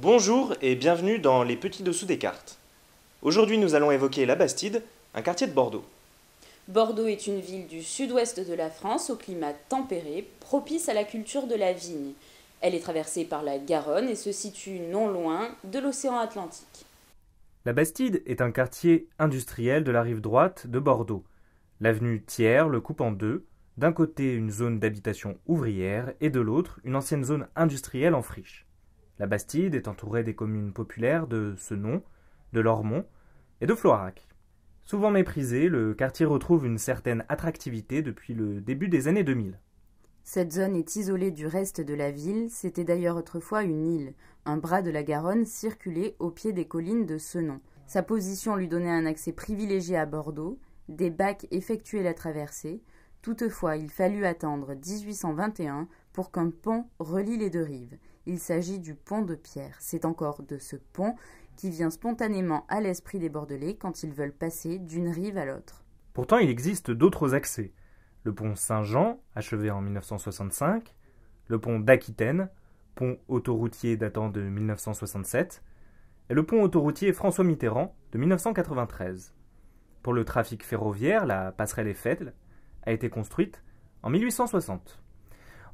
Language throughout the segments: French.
Bonjour et bienvenue dans Les Petits Dessous des Cartes. Aujourd'hui nous allons évoquer la Bastide, un quartier de Bordeaux. Bordeaux est une ville du sud-ouest de la France au climat tempéré, propice à la culture de la vigne. Elle est traversée par la Garonne et se situe non loin de l'océan Atlantique. La Bastide est un quartier industriel de la rive droite de Bordeaux. L'avenue Thiers le coupe en deux, d'un côté une zone d'habitation ouvrière et de l'autre une ancienne zone industrielle en friche. La Bastide est entourée des communes populaires de Senon, de Lormont et de Floirac. Souvent méprisé, le quartier retrouve une certaine attractivité depuis le début des années 2000. Cette zone est isolée du reste de la ville, c'était d'ailleurs autrefois une île, un bras de la Garonne circulé au pied des collines de Senon. Sa position lui donnait un accès privilégié à Bordeaux, des bacs effectuaient la traversée, toutefois il fallut attendre 1821 pour qu'un pont relie les deux rives, il s'agit du pont de pierre. C'est encore de ce pont qui vient spontanément à l'esprit des Bordelais quand ils veulent passer d'une rive à l'autre. Pourtant, il existe d'autres accès. Le pont Saint-Jean, achevé en 1965, le pont d'Aquitaine, pont autoroutier datant de 1967, et le pont autoroutier François Mitterrand de 1993. Pour le trafic ferroviaire, la passerelle Eiffel a été construite en 1860.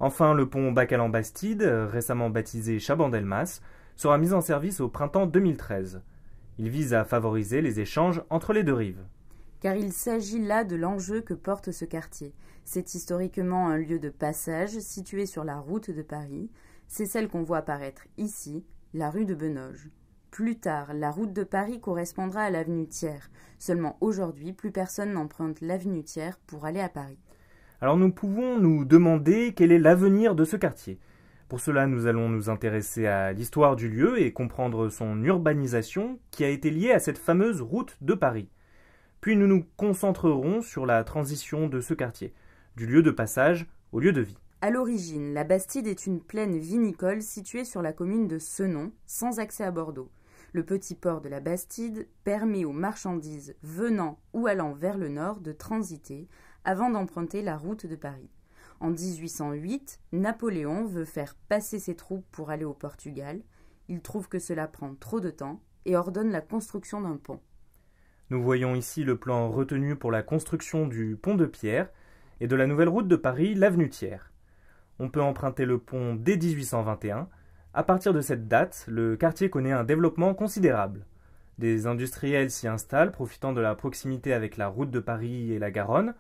Enfin, le pont Bacalan-Bastide, récemment baptisé Chabandelmas, sera mis en service au printemps 2013. Il vise à favoriser les échanges entre les deux rives. Car il s'agit là de l'enjeu que porte ce quartier. C'est historiquement un lieu de passage situé sur la route de Paris. C'est celle qu'on voit apparaître ici, la rue de Benoge. Plus tard, la route de Paris correspondra à l'avenue Thiers. Seulement aujourd'hui, plus personne n'emprunte l'avenue Thiers pour aller à Paris. Alors nous pouvons nous demander quel est l'avenir de ce quartier. Pour cela, nous allons nous intéresser à l'histoire du lieu et comprendre son urbanisation qui a été liée à cette fameuse route de Paris. Puis nous nous concentrerons sur la transition de ce quartier, du lieu de passage au lieu de vie. À l'origine, la Bastide est une plaine vinicole située sur la commune de Senon, sans accès à Bordeaux. Le petit port de la Bastide permet aux marchandises venant ou allant vers le nord de transiter avant d'emprunter la route de Paris. En 1808, Napoléon veut faire passer ses troupes pour aller au Portugal. Il trouve que cela prend trop de temps et ordonne la construction d'un pont. Nous voyons ici le plan retenu pour la construction du pont de Pierre et de la nouvelle route de Paris, l'avenue Thiers. On peut emprunter le pont dès 1821. À partir de cette date, le quartier connaît un développement considérable. Des industriels s'y installent, profitant de la proximité avec la route de Paris et la Garonne,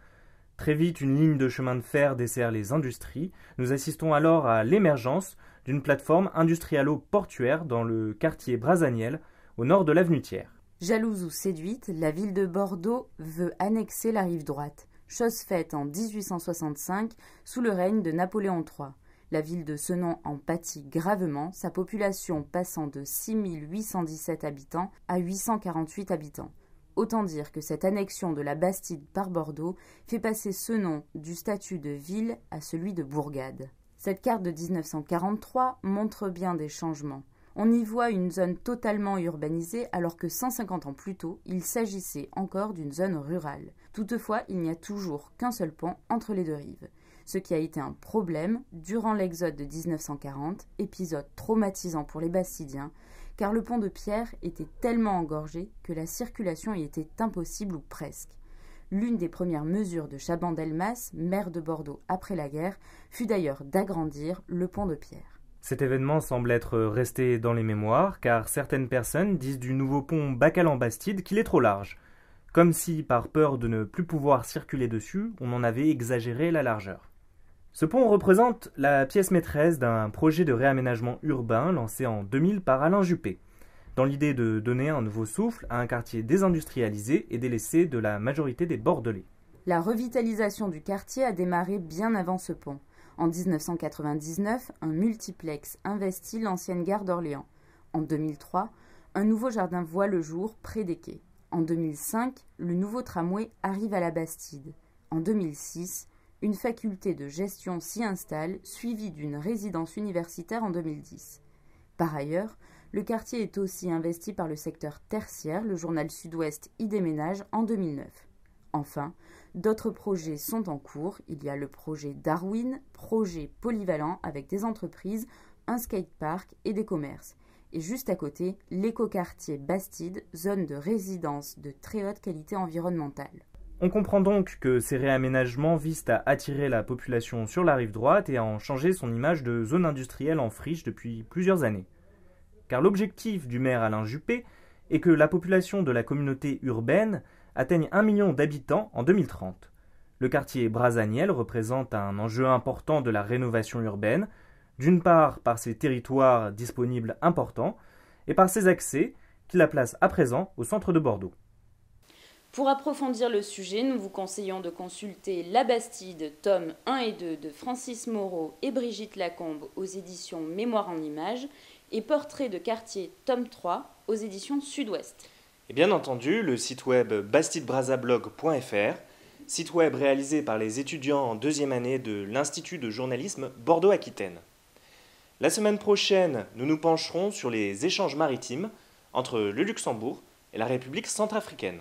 Très vite, une ligne de chemin de fer dessert les industries. Nous assistons alors à l'émergence d'une plateforme industrialo-portuaire dans le quartier Brasaniel, au nord de l'avenue Thiers. Jalouse ou séduite, la ville de Bordeaux veut annexer la rive droite, chose faite en 1865 sous le règne de Napoléon III. La ville de Senon en pâtit gravement, sa population passant de 6817 habitants à 848 habitants. Autant dire que cette annexion de la Bastide par Bordeaux fait passer ce nom du statut de ville à celui de bourgade. Cette carte de 1943 montre bien des changements. On y voit une zone totalement urbanisée alors que 150 ans plus tôt, il s'agissait encore d'une zone rurale. Toutefois, il n'y a toujours qu'un seul pont entre les deux rives, ce qui a été un problème durant l'exode de 1940, épisode traumatisant pour les Bastidiens, car le pont de pierre était tellement engorgé que la circulation y était impossible ou presque. L'une des premières mesures de Chaban-Delmas, maire de Bordeaux après la guerre, fut d'ailleurs d'agrandir le pont de pierre. Cet événement semble être resté dans les mémoires, car certaines personnes disent du nouveau pont Bacalan-Bastide qu'il est trop large, comme si, par peur de ne plus pouvoir circuler dessus, on en avait exagéré la largeur. Ce pont représente la pièce maîtresse d'un projet de réaménagement urbain lancé en 2000 par Alain Juppé, dans l'idée de donner un nouveau souffle à un quartier désindustrialisé et délaissé de la majorité des Bordelais. La revitalisation du quartier a démarré bien avant ce pont. En 1999, un multiplex investit l'ancienne gare d'Orléans. En 2003, un nouveau jardin voit le jour près des quais. En 2005, le nouveau tramway arrive à la Bastide. En 2006, une faculté de gestion s'y installe, suivie d'une résidence universitaire en 2010. Par ailleurs, le quartier est aussi investi par le secteur tertiaire, le journal Sud-Ouest y déménage en 2009. Enfin, d'autres projets sont en cours. Il y a le projet Darwin, projet polyvalent avec des entreprises, un skatepark et des commerces. Et juste à côté, l'écoquartier Bastide, zone de résidence de très haute qualité environnementale. On comprend donc que ces réaménagements visent à attirer la population sur la rive droite et à en changer son image de zone industrielle en friche depuis plusieurs années. Car l'objectif du maire Alain Juppé est que la population de la communauté urbaine atteigne 1 million d'habitants en 2030. Le quartier Brasaniel représente un enjeu important de la rénovation urbaine, d'une part par ses territoires disponibles importants et par ses accès qui la placent à présent au centre de Bordeaux. Pour approfondir le sujet, nous vous conseillons de consulter La Bastide, tome 1 et 2 de Francis Moreau et Brigitte Lacombe aux éditions Mémoire en images et Portrait de quartier, tome 3 aux éditions Sud-Ouest. Et bien entendu, le site web bastidebrazablog.fr, site web réalisé par les étudiants en deuxième année de l'Institut de journalisme Bordeaux-Aquitaine. La semaine prochaine, nous nous pencherons sur les échanges maritimes entre le Luxembourg et la République centrafricaine.